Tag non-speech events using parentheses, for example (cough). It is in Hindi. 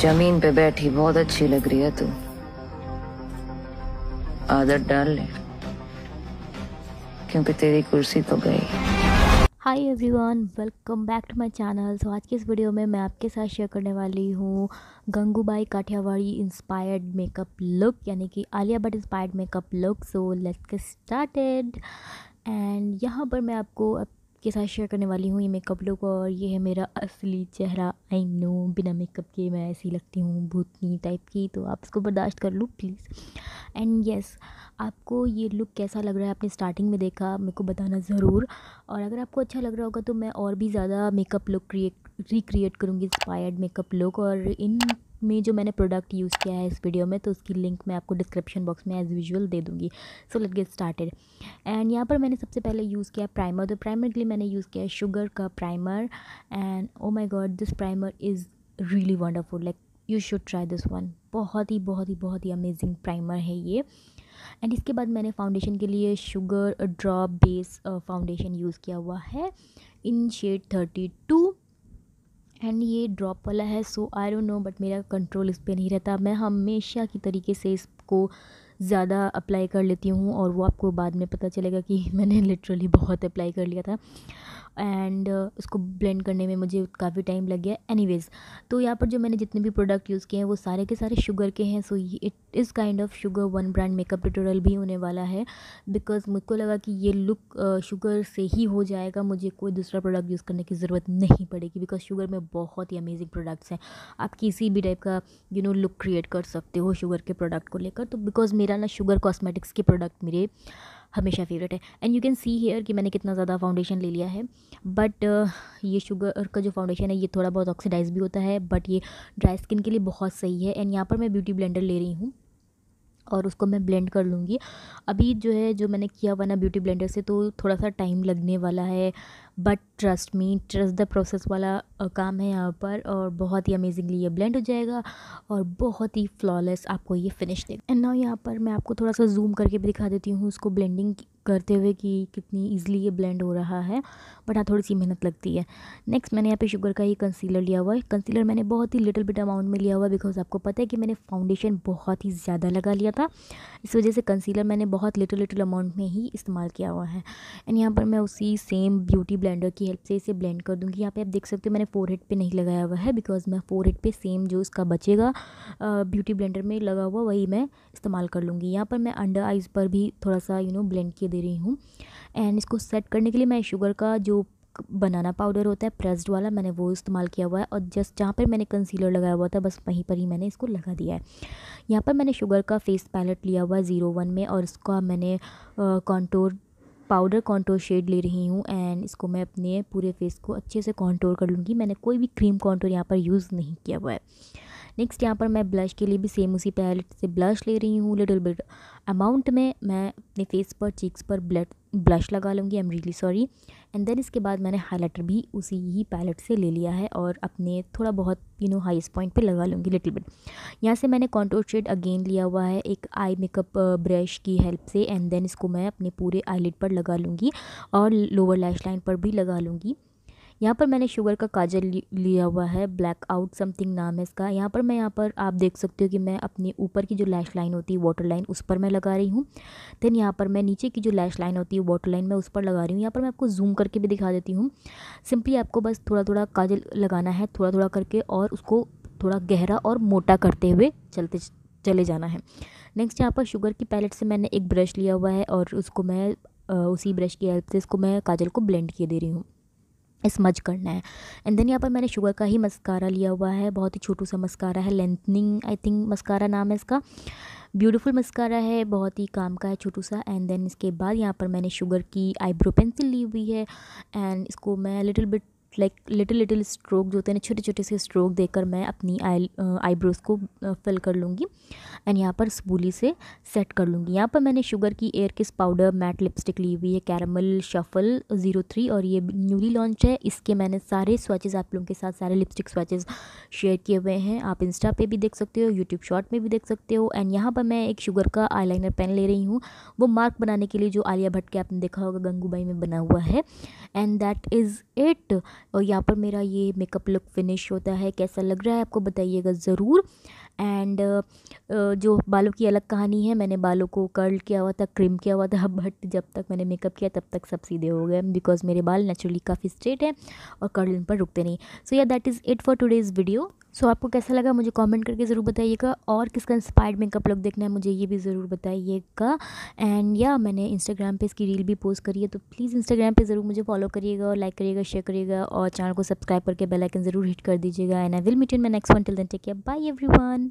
जमीन पे बैठी बहुत अच्छी लग रही है तू आदत डाल ले क्योंकि तेरी कुर्सी तो गई hi everyone welcome back to my channel so आज के इस वीडियो में मैं आपके साथ शेयर करने वाली हूँ Gangubai Kathiawadi inspired makeup look यानी कि Alia Bhatt inspired makeup look so let's get started and यहाँ पर मैं आपको के साथ शेयर करने वाली हूँ ये मेकअप लुक और ये है मेरा असली चेहरा आई नो बिना मेकअप के मैं ऐसी लगती हूँ भूतनी टाइप की तो आप इसको बर्दाश्त कर लो प्लीज़ एंड येस आपको ये लुक कैसा लग रहा है आपने स्टार्टिंग में देखा मेरे को बताना ज़रूर और अगर आपको अच्छा लग रहा होगा तो मैं और भी ज़्यादा मेकअप लुक क्रिएट रिक्रिएट करूँगी इंस्पायर्ड मेकअप लुक और इन में जो मैंने प्रोडक्ट यूज़ किया है इस वीडियो में तो उसकी लिंक मैं आपको डिस्क्रिप्शन बॉक्स में एज यूजल दे दूँगी so let get started and यहाँ पर मैंने सबसे पहले यूज़ किया प्राइमर तो प्राइमर के लिए मैंने यूज़ किया शुगर का primer and oh my god this primer is really wonderful like you should try this one बहुत ही बहुत ही बहुत ही अमेजिंग प्राइमर है ये एंड इसके बाद मैंने फाउंडेशन के लिए sugar drop base foundation use किया हुआ है in shade thirty two and ये ड्रॉप वाला है so I don't know but मेरा कंट्रोल इस पर नहीं रहता मैं हमेशा की तरीके से इसको ज़्यादा अप्लाई कर लेती हूँ और वो आपको बाद में पता चलेगा कि (laughs) मैंने लिटरली बहुत अप्लाई कर लिया था एंड uh, उसको ब्लेंड करने में मुझे काफ़ी टाइम लग गया एनीवेज़ तो यहाँ पर जो मैंने जितने भी प्रोडक्ट यूज़ किए हैं वो सारे के सारे शुगर के हैं सो ये it is kind of sugar one brand makeup tutorial भी होने वाला है बिकॉज मुझको लगा कि ये लुक शुगर uh, से ही हो जाएगा मुझे कोई दूसरा प्रोडक्ट यूज़ करने की ज़रूरत नहीं पड़ेगी बिकॉज शुगर में बहुत ही अमेजिंग प्रोडक्ट्स हैं आप किसी भी टाइप का यू नो लुक क्रिएट कर सकते हो शुगर के प्रोडक्ट को लेकर तो बिकॉज़ मेरा ना शुगर कॉस्मेटिक्स के प्रोडक्ट मेरे हमेशा फेवरेट है and you can see here कि मैंने कितना ज़्यादा फाउंडेशन ले लिया है बट uh, ये शुगर का जो फाउंडेशन है ये थोड़ा बहुत ऑक्सीडाइज भी होता है बट ये ड्राई स्किन के लिए बहुत सही है एंड यहाँ पर मैं ब्यूटी ब्लेंडर ले रही हूँ और उसको मैं ब्लेंड कर लूँगी अभी जो है जो मैंने किया हुआ ना ब्यूटी ब्लेंडर से तो थोड़ा सा टाइम लगने वाला है but trust me trust the process वाला काम है यहाँ पर और बहुत ही अमेजिंगली ये ब्लेंड हो जाएगा और बहुत ही फ्लॉलेस आपको ये फिनिश देगा एंड नाउ यहाँ पर मैं आपको थोड़ा सा जूम करके भी दिखा देती हूँ उसको ब्लेंडिंग करते हुए कि कितनी ईजिली ये ब्लेंड हो रहा है बट हाँ थोड़ी सी मेहनत लगती है नेक्स्ट मैंने यहाँ पे शुगर का ये कंसीलर लिया हुआ है कंसीलर मैंने बहुत ही लिटिल बिट अमाउंट में लिया हुआ बिकॉज आपको पता है कि मैंने फाउंडेशन बहुत ही ज़्यादा लगा लिया था इस वजह से कंसीलर मैंने बहुत लिटिल लिटिल अमाउंट में ही इस्तेमाल किया हुआ है एंड यहाँ पर मैं उसी सेम ब्यूटी ब्लेंडर की हेल्प से इसे ब्लेंड कर दूँगी यहाँ पर आप देख सकते हो मैंने फोर हेड नहीं लगाया हुआ है बिकॉज मैं फोर हेड सेम जो इसका बचेगा ब्यूटी ब्लेंडर में लगा हुआ वही मैं इस्तेमाल कर लूँगी यहाँ पर मैं अंडर आइज़ पर भी थोड़ा सा यू नो ब्लेंड किए दे रही हूँ एंड इसको सेट करने के लिए मैं शुगर का जो बनाना पाउडर होता है प्रेस्ड वाला मैंने वो इस्तेमाल किया हुआ है और जस्ट जहाँ पर मैंने कंसीलर लगाया हुआ था बस वहीं पर ही मैंने इसको लगा दिया है यहाँ पर मैंने शुगर का फेस पैलेट लिया हुआ है ज़ीरो वन में और इसका मैंने कॉन्टोर पाउडर कॉन्टोर शेड ले रही हूँ एंड इसको मैं अपने पूरे फेस को अच्छे से कॉन्टोर कर लूँगी मैंने कोई भी क्रीम कॉन्टोर यहाँ पर यूज़ नहीं किया हुआ है नेक्स्ट यहाँ पर मैं ब्लश के लिए भी सेम उसी पैलेट से ब्लश ले रही हूँ लिटिल बिट अमाउंट में मैं अपने फेस पर चीक्स पर ब्लड ब्लश लगा लूँगी I am really sorry and then इसके बाद मैंने हाईलाइटर भी उसी ही पैलेट से ले लिया है और अपने थोड़ा बहुत यू नो हाइस्ट पॉइंट पे लगा लूँगी लिटिल बिट यहाँ से मैंने कॉन्टोर शेड अगेन लिया हुआ है एक आई मेकअप ब्रश की हेल्प से एंड देन इसको मैं अपने पूरे आईलेट पर लगा लूँगी और लोअर लैश लाइन पर भी लगा लूँगी यहाँ पर मैंने शुगर का काजल लिया हुआ है ब्लैक आउट समथिंग नाम है इसका यहाँ पर मैं यहाँ पर आप देख सकते हो कि मैं अपने ऊपर की जो लैश लाइन होती है वाटर लाइन उस पर मैं लगा रही हूँ देन यहाँ पर मैं नीचे की जो लैश लाइन होती है वाटर लाइन मैं उस पर लगा रही हूँ यहाँ पर मैं आपको जूम करके भी दिखा देती हूँ सिंपली आपको बस थोड़ा थोड़ा काजल लगाना है थोड़ा थोड़ा करके और उसको थोड़ा गहरा और मोटा करते हुए चलते चले जाना है नेक्स्ट यहाँ पर शुगर की पैलेट से मैंने एक ब्रश लिया हुआ है और उसको मैं उसी ब्रश की हेल्प से इसको मैं काजल को ब्लेंड किए दे रही हूँ स्मज करना है एंड देन यहाँ पर मैंने शुगर का ही मस्कारा लिया हुआ है बहुत ही छोटू सा मस्कारा है लेंथनिंग आई थिंक मस्कारा नाम है इसका ब्यूटीफुल मस्कारा है बहुत ही काम का है छोटू सा एंड देन इसके बाद यहाँ पर मैंने शुगर की आईब्रो पेंसिल ली हुई है एंड इसको मैं little bit like little little stroke जो होते हैं छोटे छोटे से स्ट्रोक देकर मैं अपनी आई आईब्रोज़ को फिल कर लूँगी एंड यहाँ पर स्पूली से सेट कर लूँगी यहाँ पर मैंने शुगर की एयर किस पाउडर मैट लिपस्टिक ली हुई है कैरमल शफल ज़ीरो थ्री और ये न्यूली लॉन्च है इसके मैंने सारे स्वाचेज़ आप लोगों के साथ सारे लिपस्टिक स्वाचेज़ शेयर किए हुए हैं आप इंस्टा पर भी देख सकते हो यूट्यूब शॉर्ट में भी देख सकते हो एंड यहाँ पर मैं एक शुगर का आईलाइनर पेन ले रही हूँ वो मार्क बनाने के लिए जो आलिया भट्ट के आपने देखा होगा गंगूबाई में बना हुआ है एंड दैट इज़ इट और यहाँ पर मेरा ये मेकअप लुक फिनिश होता है कैसा लग रहा है आपको बताइएगा ज़रूर एंड जो बालों की अलग कहानी है मैंने बालों को कर्ल किया हुआ था क्रीम किया हुआ था बट जब तक मैंने मेकअप किया तब तक सब सीधे हो गए बिकॉज मेरे बाल नेचुरली काफ़ी स्ट्रेट हैं और कर्ल पर रुकते नहीं सो या that is it for today's video so so, आपको कैसा लगा मुझे कमेंट करके ज़रूर बताइएगा और किसका इंस्पायर्ड मेकअप लुक देखना है मुझे ये भी ज़रूर बताइएगा एंड या मैंने इंस्टाग्राम पे इसकी रील भी पोस्ट करी है तो प्लीज़ इंस्टाग्राम पे ज़रूर मुझे फॉलो करिएगा और लाइक करिएगा शेयर करिएगा और चैनल को सब्सक्राइब करके बेलाइकन ज़रूर हिट कर दीजिएगा and I will meet in मैं next one till then take care bye every